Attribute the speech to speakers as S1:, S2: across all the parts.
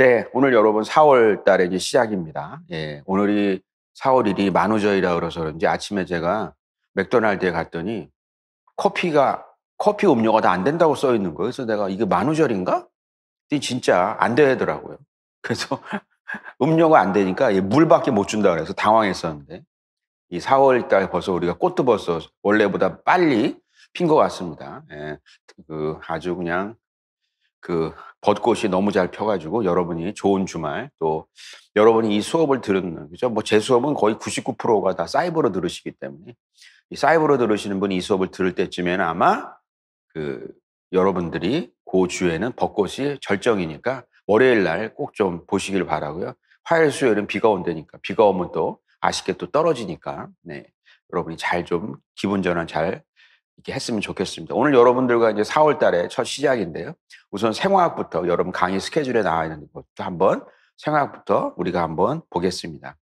S1: 네, 오늘 여러분 4월 달에 이제 시작입니다. 예, 오늘이 4월 1일이 만우절이라 그래서 그런지 아침에 제가 맥도날드에 갔더니 커피가 커피 음료가 다 안 된다고 써 있는 거예요. 그래서 내가 이게 만우절인가? 이 진짜 안 되더라고요. 그래서 음료가 안 되니까 물밖에 못 준다 그래서 당황했었는데 이 4월 달 벌써 우리가 꽃도 벌써 원래보다 빨리 핀 것 같습니다. 예, 그 아주 그냥 그 벚꽃이 너무 잘 펴가지고 여러분이 좋은 주말 또 여러분이 이 수업을 들은 그죠? 뭐 제 수업은 거의 99%가 다 사이버로 들으시기 때문에 이 사이버로 들으시는 분이 이 수업을 들을 때쯤에는 아마 그 여러분들이 그 주에는 벚꽃이 절정이니까 월요일 날 꼭 좀 보시길 바라고요. 화요일 수요일은 비가 온다니까 비가 오면 또 아쉽게 또 떨어지니까 네 여러분이 잘 좀 기분 전환 잘 이렇게 했으면 좋겠습니다. 오늘 여러분들과 이제 4월 달에 첫 시작인데요. 우선 생화학부터 여러분 강의 스케줄에 나와 있는 것도 한번 생화학부터 우리가 한번 보겠습니다.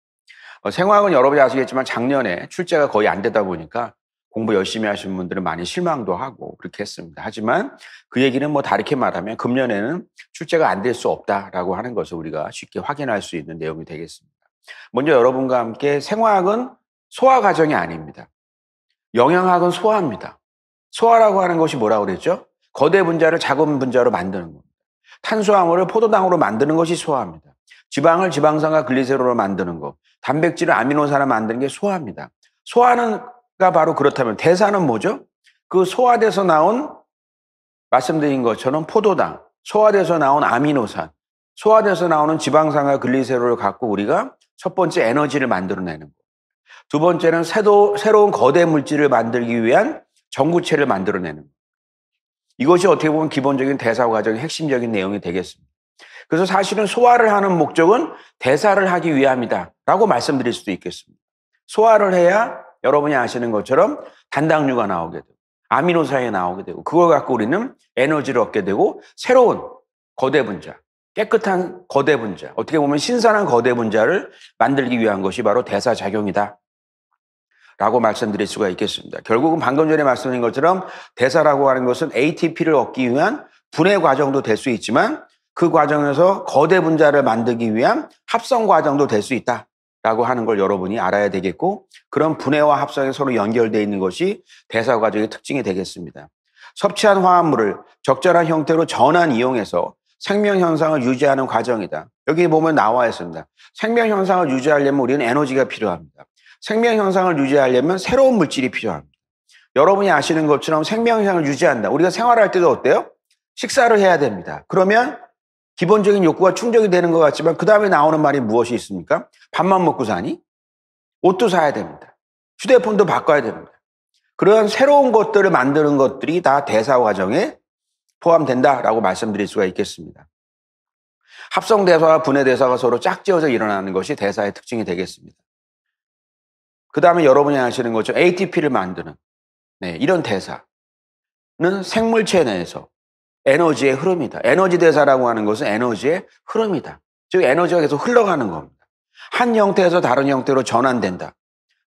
S1: 어, 생화학은 여러분이 아시겠지만 작년에 출제가 거의 안 되다 보니까 공부 열심히 하신 분들은 많이 실망도 하고 그렇게 했습니다. 하지만 그 얘기는 뭐 다르게 말하면 금년에는 출제가 안 될 수 없다라고 하는 것을 우리가 쉽게 확인할 수 있는 내용이 되겠습니다. 먼저 여러분과 함께 생화학은 소화 과정이 아닙니다. 영양학은 소화입니다. 소화라고 하는 것이 뭐라고 그랬죠? 거대 분자를 작은 분자로 만드는 겁니다. 탄수화물을 포도당으로 만드는 것이 소화입니다. 지방을 지방산과 글리세롤로 만드는 것, 단백질을 아미노산으로 만드는 게 소화입니다. 소화는가 바로 그렇다면 대사는 뭐죠? 그 소화돼서 나온 말씀드린 것처럼 포도당, 소화돼서 나온 아미노산, 소화돼서 나오는 지방산과 글리세롤을 갖고 우리가 첫 번째 에너지를 만들어내는 것. 두 번째는 새도, 새로운 거대 물질을 만들기 위한 전구체를 만들어내는 이것이 어떻게 보면 기본적인 대사 과정의 핵심적인 내용이 되겠습니다. 그래서 사실은 소화를 하는 목적은 대사를 하기 위함이다. 라고 말씀드릴 수도 있겠습니다. 소화를 해야 여러분이 아시는 것처럼 단당류가 나오게 되고, 아미노산이 나오게 되고, 그걸 갖고 우리는 에너지를 얻게 되고, 새로운 거대 분자, 깨끗한 거대 분자, 어떻게 보면 신선한 거대 분자를 만들기 위한 것이 바로 대사작용이다. 라고 말씀드릴 수가 있겠습니다. 결국은 방금 전에 말씀드린 것처럼 대사라고 하는 것은 ATP를 얻기 위한 분해 과정도 될 수 있지만 그 과정에서 거대 분자를 만들기 위한 합성 과정도 될 수 있다. 라고 하는 걸 여러분이 알아야 되겠고 그런 분해와 합성이 서로 연결되어 있는 것이 대사 과정의 특징이 되겠습니다. 섭취한 화합물을 적절한 형태로 전환 이용해서 생명 현상을 유지하는 과정이다. 여기 보면 나와 있습니다. 생명 현상을 유지하려면 우리는 에너지가 필요합니다. 생명 현상을 유지하려면 새로운 물질이 필요합니다. 여러분이 아시는 것처럼 생명 현상을 유지한다. 우리가 생활할 때도 어때요? 식사를 해야 됩니다. 그러면 기본적인 욕구가 충족이 되는 것 같지만 그 다음에 나오는 말이 무엇이 있습니까? 밥만 먹고 사니? 옷도 사야 됩니다. 휴대폰도 바꿔야 됩니다. 그러한 새로운 것들을 만드는 것들이 다 대사 과정에 포함된다라고 말씀드릴 수가 있겠습니다. 합성대사와 분해대사가 서로 짝지어져 일어나는 것이 대사의 특징이 되겠습니다. 그 다음에 여러분이 아시는 거죠. ATP를 만드는 네, 이런 대사는 생물체 내에서 에너지의 흐름이다. 에너지 대사라고 하는 것은 에너지의 흐름이다. 즉 에너지가 계속 흘러가는 겁니다. 한 형태에서 다른 형태로 전환된다.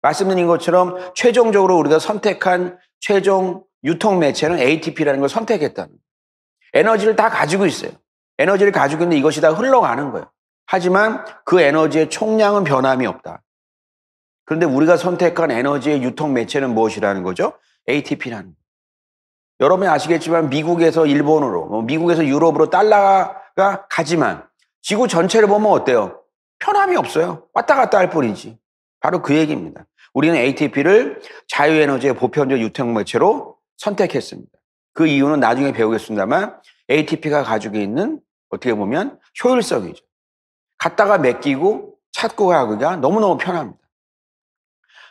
S1: 말씀드린 것처럼 최종적으로 우리가 선택한 최종 유통 매체는 ATP라는 걸 선택했다는 에너지를 다 가지고 있어요. 에너지를 가지고 있는데 이것이 다 흘러가는 거예요. 하지만 그 에너지의 총량은 변함이 없다. 그런데 우리가 선택한 에너지의 유통 매체는 무엇이라는 거죠? ATP라는 여러분이 아시겠지만 미국에서 일본으로, 뭐 미국에서 유럽으로 달러가 가지만 지구 전체를 보면 어때요? 편함이 없어요. 왔다 갔다 할 뿐이지. 바로 그 얘기입니다. 우리는 ATP를 자유에너지의 보편적 유통 매체로 선택했습니다. 그 이유는 나중에 배우겠습니다만 ATP가 가지고 있는 어떻게 보면 효율성이죠. 갔다가 맡기고 찾고 가기가 너무너무 편합니다.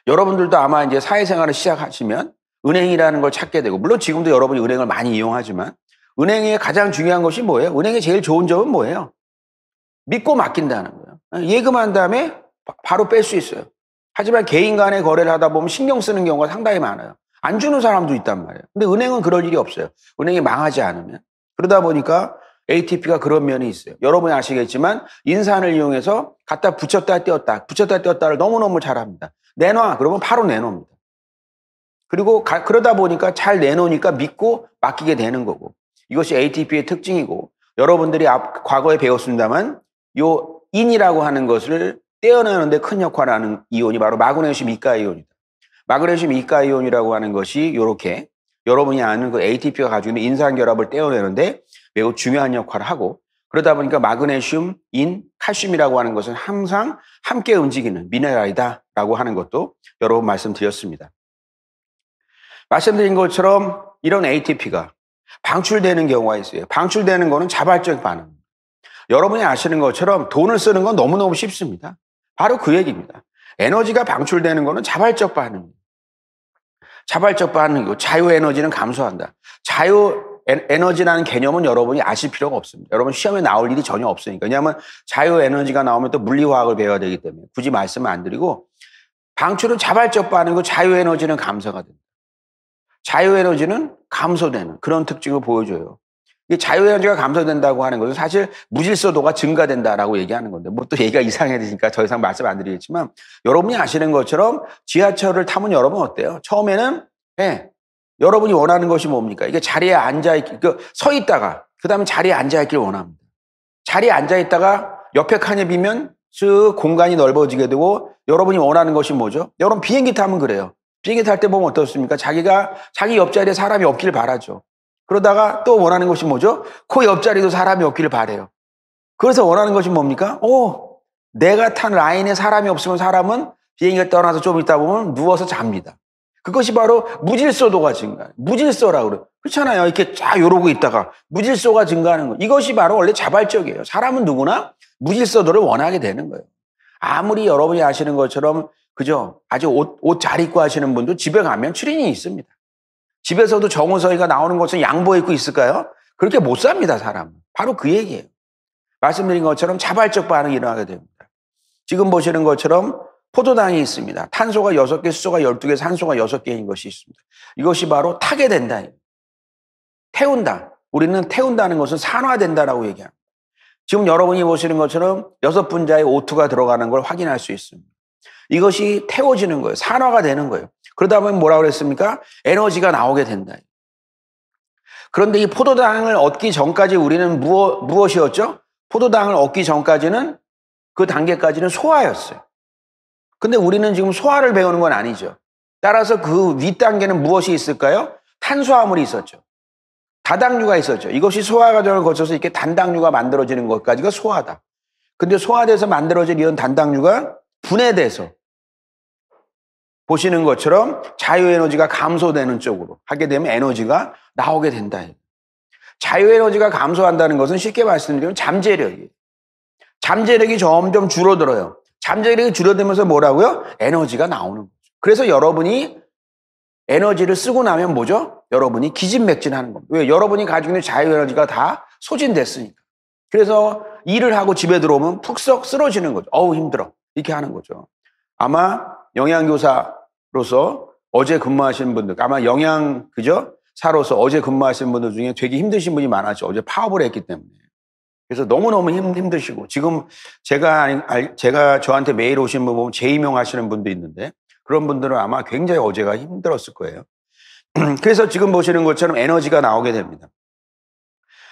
S1: 여러분들도 아마 이제 사회생활을 시작하시면 은행이라는 걸 찾게 되고, 물론 지금도 여러분이 은행을 많이 이용하지만, 은행의 가장 중요한 것이 뭐예요? 은행의 제일 좋은 점은 뭐예요? 믿고 맡긴다는 거예요. 예금한 다음에 바로 뺄 수 있어요. 하지만 개인 간의 거래를 하다 보면 신경 쓰는 경우가 상당히 많아요. 안 주는 사람도 있단 말이에요. 근데 은행은 그럴 일이 없어요. 은행이 망하지 않으면. 그러다 보니까 ATP가 그런 면이 있어요. 여러분이 아시겠지만 인산을 이용해서 갖다 붙였다 떼었다 붙였다 떼었다를 너무너무 잘합니다. 내놔. 그러면 바로 내놓습니다. 그리고 가, 그러다 보니까 잘 내놓으니까 믿고 맡기게 되는 거고. 이것이 ATP의 특징이고 여러분들이 앞, 과거에 배웠습니다만 요 인이라고 하는 것을 떼어내는데 큰 역할을 하는 이온이 바로 마그네슘 이가 이온이다. 마그네슘 이가 이온이라고 하는 것이 이렇게 여러분이 아는 그 ATP가 가지고 있는 인산 결합을 떼어내는데 매우 중요한 역할을 하고 그러다 보니까 마그네슘, 인, 칼슘이라고 하는 것은 항상 함께 움직이는 미네랄이다라고 하는 것도 여러 번 말씀드렸습니다. 말씀드린 것처럼 이런 ATP가 방출되는 경우가 있어요. 방출되는 거는 자발적 반응. 여러분이 아시는 것처럼 돈을 쓰는 건 너무너무 쉽습니다. 바로 그 얘기입니다. 에너지가 방출되는 거는 자발적 반응. 자발적 반응이고 자유 에너지는 감소한다. 자유 에너지라는 개념은 여러분이 아실 필요가 없습니다. 여러분 시험에 나올 일이 전혀 없으니까. 왜냐하면 자유 에너지가 나오면 또 물리화학을 배워야 되기 때문에 굳이 말씀을 안 드리고 방출은 자발적 반응이고 자유 에너지는 감소가 된다. 자유 에너지는 감소되는 그런 특징을 보여줘요. 자유 에너지가 감소된다고 하는 것은 사실 무질서도가 증가된다라고 얘기하는 건데 뭐 또 얘기가 이상해지니까 더 이상 말씀 안 드리겠지만 여러분이 아시는 것처럼 지하철을 타면 여러분 어때요? 처음에는 예, 네, 여러분이 원하는 것이 뭡니까? 이게 자리에 앉아있기, 그 서 있다가, 그 다음에 자리에 앉아있길 원합니다. 자리에 앉아있다가 옆에 칸에 비면 쓱 공간이 넓어지게 되고 여러분이 원하는 것이 뭐죠? 여러분 비행기 타면 그래요. 비행기 탈 때 보면 어떻습니까? 자기가, 자기 옆자리에 사람이 없길 바라죠. 그러다가 또 원하는 것이 뭐죠? 코 그 옆자리도 사람이 없기를 바래요. 그래서 원하는 것이 뭡니까? 오, 내가 탄 라인에 사람이 없으면 사람은 비행기가 떠나서 좀 있다 보면 누워서 잡니다. 그것이 바로 무질서도가 증가. 해 무질서라고 그래요. 그렇잖아요. 이렇게 쫙 이러고 있다가 무질서가 증가하는 거. 이것이 바로 원래 자발적이에요. 사람은 누구나 무질서도를 원하게 되는 거예요. 아무리 여러분이 아시는 것처럼 그죠? 아주 옷 잘 입고 하시는 분도 집에 가면 출인이 있습니다. 집에서도 정우서이가 나오는 것은 양보 입고 있을까요? 그렇게 못 삽니다, 사람. 바로 그 얘기예요. 말씀드린 것처럼 자발적 반응이 일어나게 됩니다. 지금 보시는 것처럼 포도당이 있습니다. 탄소가 6개, 수소가 12개, 산소가 6개인 것이 있습니다. 이것이 바로 타게 된다. 태운다. 우리는 태운다는 것은 산화된다라고 얘기합니다. 지금 여러분이 보시는 것처럼 여섯 분자의 O2가 들어가는 걸 확인할 수 있습니다. 이것이 태워지는 거예요. 산화가 되는 거예요. 그러다 보면 뭐라 고 그랬습니까? 에너지가 나오게 된다. 그런데 이 포도당을 얻기 전까지 우리는 무엇, 무엇이었죠? 포도당을 얻기 전까지는 그 단계까지는 소화였어요. 근데 우리는 지금 소화를 배우는 건 아니죠. 따라서 그 윗단계는 무엇이 있을까요? 탄수화물이 있었죠. 다당류가 있었죠. 이것이 소화 과정을 거쳐서 이렇게 단당류가 만들어지는 것까지가 소화다. 근데 소화돼서 만들어진 이런 단당류가 분해돼서 보시는 것처럼 자유에너지가 감소되는 쪽으로 하게 되면 에너지가 나오게 된다. 자유에너지가 감소한다는 것은 쉽게 말씀드리면 잠재력이 에요 잠재력이 점점 줄어들어요. 잠재력이 줄어들면서 뭐라고요? 에너지가 나오는 거죠. 그래서 여러분이 에너지를 쓰고 나면 뭐죠? 여러분이 기진맥진하는 겁니다. 왜? 여러분이 가지고 있는 자유에너지가 다 소진됐으니까. 그래서 일을 하고 집에 들어오면 푹썩 쓰러지는 거죠. 어우 힘들어. 이렇게 하는 거죠. 아마 영양교사로서 어제 근무하신 분들, 아마 영양 그죠? 사로서 어제 근무하신 분들 중에 되게 힘드신 분이 많았죠. 어제 파업을 했기 때문에. 그래서 너무너무 힘, 드시고 지금 제가, 제가 저한테 메일 오신 분 보면 재임용 하시는 분도 있는데 그런 분들은 아마 굉장히 어제가 힘들었을 거예요. 그래서 지금 보시는 것처럼 에너지가 나오게 됩니다.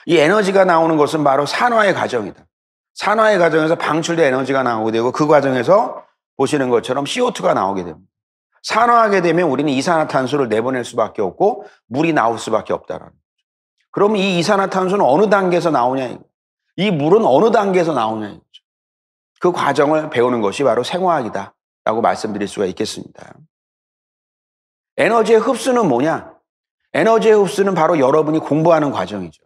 S1: 이 에너지가 나오는 것은 바로 산화의 과정이다. 산화의 과정에서 방출된 에너지가 나오게 되고 그 과정에서 보시는 것처럼 CO2가 나오게 됩니다. 산화하게 되면 우리는 이산화탄소를 내보낼 수밖에 없고 물이 나올 수밖에 없다라는 거죠. 그럼 이 이산화탄소는 어느 단계에서 나오냐? 이 물은 어느 단계에서 나오는지 그 과정을 배우는 것이 바로 생화학이다 라고 말씀드릴 수가 있겠습니다. 에너지의 흡수는 뭐냐? 에너지의 흡수는 바로 여러분이 공부하는 과정이죠.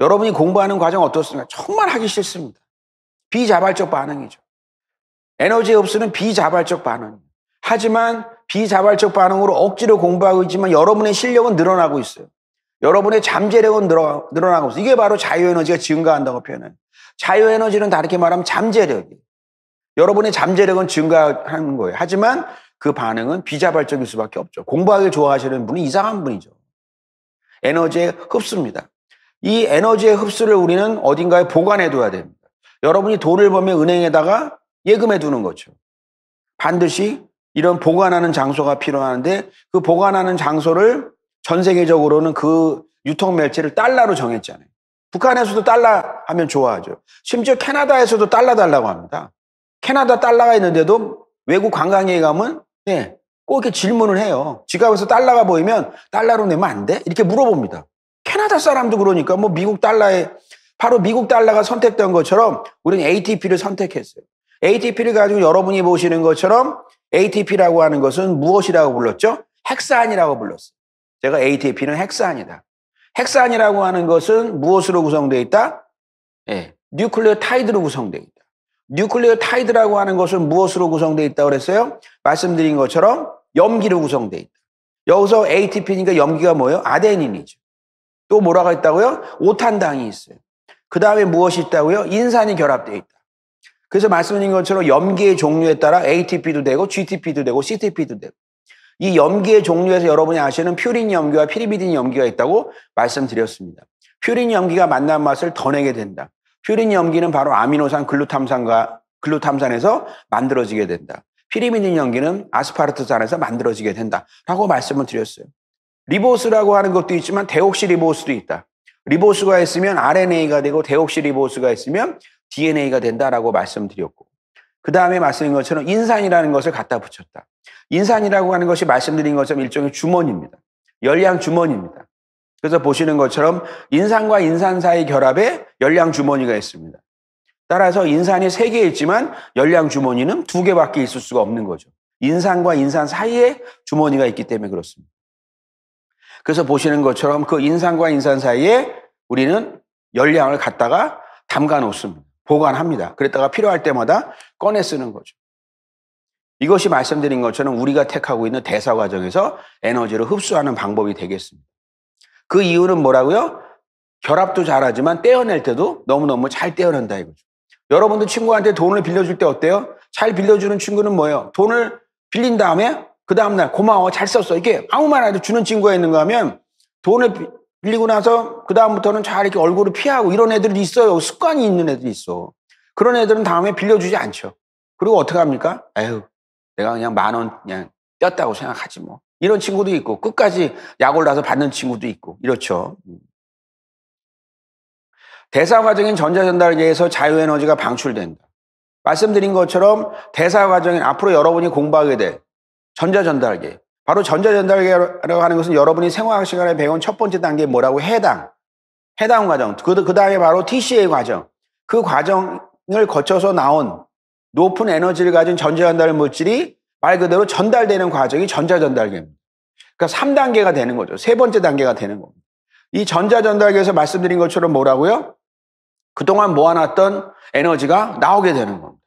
S1: 여러분이 공부하는 과정 어떻습니까? 정말 하기 싫습니다. 비자발적 반응이죠. 에너지의 흡수는 비자발적 반응. 하지만 비자발적 반응으로 억지로 공부하고 있지만 여러분의 실력은 늘어나고 있어요. 여러분의 잠재력은 늘어, 늘어나고 있어요. 이게 바로 자유에너지가 증가한다고 표현해요. 자유에너지는 다르게 말하면 잠재력이에요. 여러분의 잠재력은 증가하는 거예요. 하지만 그 반응은 비자발적일 수밖에 없죠. 공부하기 좋아하시는 분이 이상한 분이죠. 에너지의 흡수입니다. 이 에너지의 흡수를 우리는 어딘가에 보관해 둬야 됩니다. 여러분이 돈을 벌면 은행에다가 예금해 두는 거죠. 반드시 이런 보관하는 장소가 필요하는데 그 보관하는 장소를 전 세계적으로는 그 유통 매체를 달러로 정했잖아요. 북한에서도 달러 하면 좋아하죠. 심지어 캐나다에서도 달러 달라고 합니다. 캐나다 달러가 있는데도 외국 관광객에 가면 네, 꼭 이렇게 질문을 해요. 지갑에서 달러가 보이면 달러로 내면 안 돼? 이렇게 물어봅니다. 캐나다 사람도 그러니까 뭐 미국 달러에 바로 미국 달러가 선택된 것처럼 우리는 ATP를 선택했어요. ATP를 가지고 여러분이 보시는 것처럼 ATP라고 하는 것은 무엇이라고 불렀죠? 핵산이라고 불렀어요. 내가 ATP는 핵산이다핵산이라고 하는 것은 무엇으로 구성되어 있다? 예, 뉴클리어타이드로 구성되어 있다. 뉴클리어타이드라고 하는 것은 무엇으로 구성되어 있다고 그랬어요? 말씀드린 것처럼 염기로 구성되어 있다. 여기서 ATP니까 염기가 뭐예요? 아데닌이죠. 또 뭐라고 했다고요 오탄당이 있어요. 그 다음에 무엇이 있다고요? 인산이 결합되어 있다. 그래서 말씀드린 것처럼 염기의 종류에 따라 ATP도 되고 GTP도 되고 CTP도 되고 이 염기의 종류에서 여러분이 아시는 퓨린 염기와 피리비딘 염기가 있다고 말씀드렸습니다. 퓨린 염기가 만난 맛을 더 내게 된다. 퓨린 염기는 바로 아미노산 글루탐산과 글루탐산에서 만들어지게 된다. 피리미딘 염기는 아스파르트산에서 만들어지게 된다. 라고 말씀을 드렸어요. 리보스라고 하는 것도 있지만 대옥시 리보스도 있다. 리보스가 있으면 RNA가 되고 대옥시 리보스가 있으면 DNA가 된다라고 말씀드렸고 그 다음에 말씀인 것처럼 인산이라는 것을 갖다 붙였다. 인산이라고 하는 것이 말씀드린 것처럼 일종의 주머니입니다. 열량 주머니입니다. 그래서 보시는 것처럼 인산과 인산 사이 결합에 열량 주머니가 있습니다. 따라서 인산이 세 개 있지만 열량 주머니는 두 개밖에 있을 수가 없는 거죠. 인산과 인산 사이에 주머니가 있기 때문에 그렇습니다. 그래서 보시는 것처럼 그 인산과 인산 사이에 우리는 열량을 갖다가 담가 놓습니다. 보관합니다. 그랬다가 필요할 때마다 꺼내 쓰는 거죠. 이것이 말씀드린 것처럼 우리가 택하고 있는 대사 과정에서 에너지를 흡수하는 방법이 되겠습니다. 그 이유는 뭐라고요? 결합도 잘하지만 떼어낼 때도 너무너무 잘 떼어낸다 이거죠. 여러분도 친구한테 돈을 빌려줄 때 어때요? 잘 빌려주는 친구는 뭐예요? 돈을 빌린 다음에 그 다음날 고마워 잘 썼어 이게 아무 말 안 해도 주는 친구가 있는거 하면 돈을 빌리고 나서 그 다음부터는 잘 이렇게 얼굴을 피하고 이런 애들이 있어요. 습관이 있는 애들이 있어. 그런 애들은 다음에 빌려주지 않죠. 그리고 어떻게 합니까? 에휴, 내가 그냥 만 원 그냥 뗐다고 생각하지 뭐. 이런 친구도 있고 끝까지 약올 나서 받는 친구도 있고 이렇죠. 음. 대사 과정인 전자전달계에서 자유에너지가 방출된다. 말씀드린 것처럼 대사 과정인 앞으로 여러분이 공부하게 될 전자전달계. 바로 전자전달계라고 하는 것은 여러분이 생화학 시간에 배운 첫 번째 단계 뭐라고 해당. 해당 과정. 그, 그 다음에 바로 TCA 과정. 그 과정 을 거쳐서 나온 높은 에너지를 가진 전자전달 물질이 말 그대로 전달되는 과정이 전자전달계입니다. 그러니까 3단계가 되는 거죠. 세 번째 단계가 되는 겁니다. 이 전자전달계에서 말씀드린 것처럼 뭐라고요? 그동안 모아놨던 에너지가 나오게 되는 겁니다.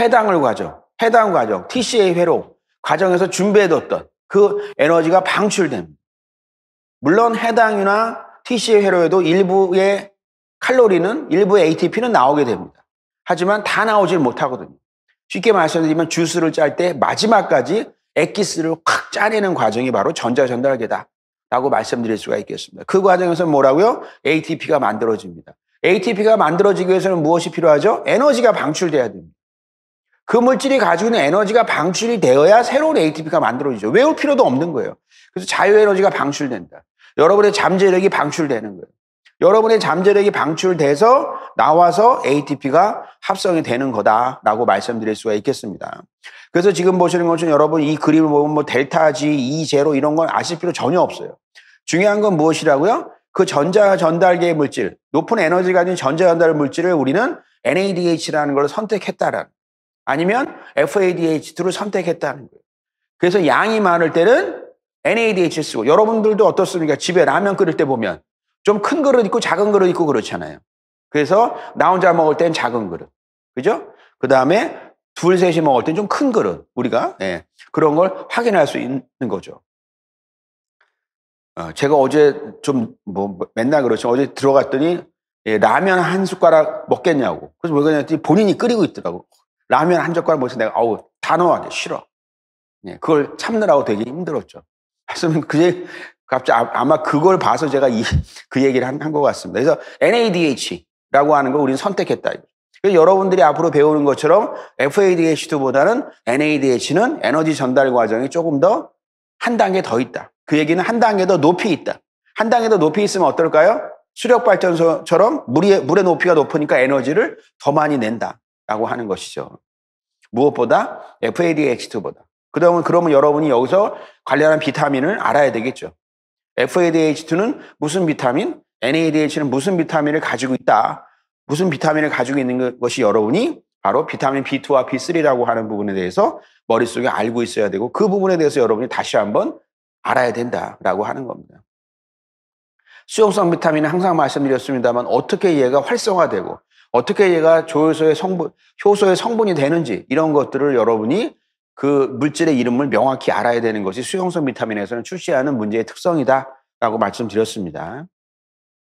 S1: 해당을 과정, 해당 과정, TCA 회로 과정에서 준비해뒀던 그 에너지가 방출됩니다. 물론 해당이나 TCA 회로에도 일부의 칼로리는 일부의 ATP는 나오게 됩니다. 하지만 다 나오질 못하거든요. 쉽게 말씀드리면 주스를 짤 때 마지막까지 액기스를 확 짜내는 과정이 바로 전자전달계다. 라고 말씀드릴 수가 있겠습니다. 그 과정에서 뭐라고요? ATP가 만들어집니다. ATP가 만들어지기 위해서는 무엇이 필요하죠? 에너지가 방출돼야 됩니다. 그 물질이 가지고 있는 에너지가 방출이 되어야 새로운 ATP가 만들어지죠. 외울 필요도 없는 거예요. 그래서 자유에너지가 방출된다. 여러분의 잠재력이 방출되는 거예요. 여러분의 잠재력이 방출돼서 나와서 ATP가 합성이 되는 거다라고 말씀드릴 수가 있겠습니다. 그래서 지금 보시는 것처럼 여러분 이 그림을 보면 뭐 델타 G, E 제로 이런 건 아실 필요 전혀 없어요. 중요한 건 무엇이라고요? 그 전자 전달계 의 물질, 높은 에너지 가진 전자 전달 물질을 우리는 NADH라는 걸 선택했다라는 아니면 FADH2를 선택했다는 거예요. 그래서 양이 많을 때는 NADH 쓰고 여러분들도 어떻습니까? 집에 라면 끓일 때 보면 좀큰 그릇 있고 작은 그릇 있고 그렇잖아요. 그래서 나 혼자 먹을 땐 작은 그릇. 그죠? 그 다음에 둘, 셋이 먹을 땐 좀 큰 그릇. 우리가, 예, 그런 걸 확인할 수 있는 거죠. 어, 제가 어제 좀, 뭐, 맨날 그렇죠. 어제 들어갔더니, 예, 라면 한 숟가락 먹겠냐고. 그래서 왜 그러냐니 본인이 끓이고 있더라고. 라면 한 젓가락 먹어서 내가, 아우 단호하게 싫어. 예, 그걸 참느라고 되게 힘들었죠. 그래서 그게 갑자기 아, 아마 그걸 봐서 제가 이, 그 얘기를 한, 한것 같습니다. 그래서 NADH라고 하는 걸 우리는 선택했다. 그래서 여러분들이 앞으로 배우는 것처럼 FADH보다는 2 NADH는 에너지 전달 과정이 조금 더 한 단계 더 있다. 그 얘기는 한 단계 더 높이 있다. 한 단계 더 높이 있으면 어떨까요? 수력 발전소처럼 물의, 물의 높이가 높으니까 에너지를 더 많이 낸다라고 하는 것이죠. 무엇보다 FADH보다. 2 그러면 그러면 여러분이 여기서 관련한 비타민을 알아야 되겠죠. FADH2는 무슨 비타민, NADH는 무슨 비타민을 가지고 있다. 무슨 비타민을 가지고 있는 것이 여러분이 바로 비타민 B2와 B3라고 하는 부분에 대해서 머릿속에 알고 있어야 되고 그 부분에 대해서 여러분이 다시 한번 알아야 된다라고 하는 겁니다. 수용성 비타민은 항상 말씀드렸습니다만 어떻게 얘가 활성화되고 어떻게 얘가 조효소의 성분, 효소의 성분이 되는지 이런 것들을 여러분이 그 물질의 이름을 명확히 알아야 되는 것이 수용성 비타민에서는 출시하는 문제의 특성이다라고 말씀드렸습니다.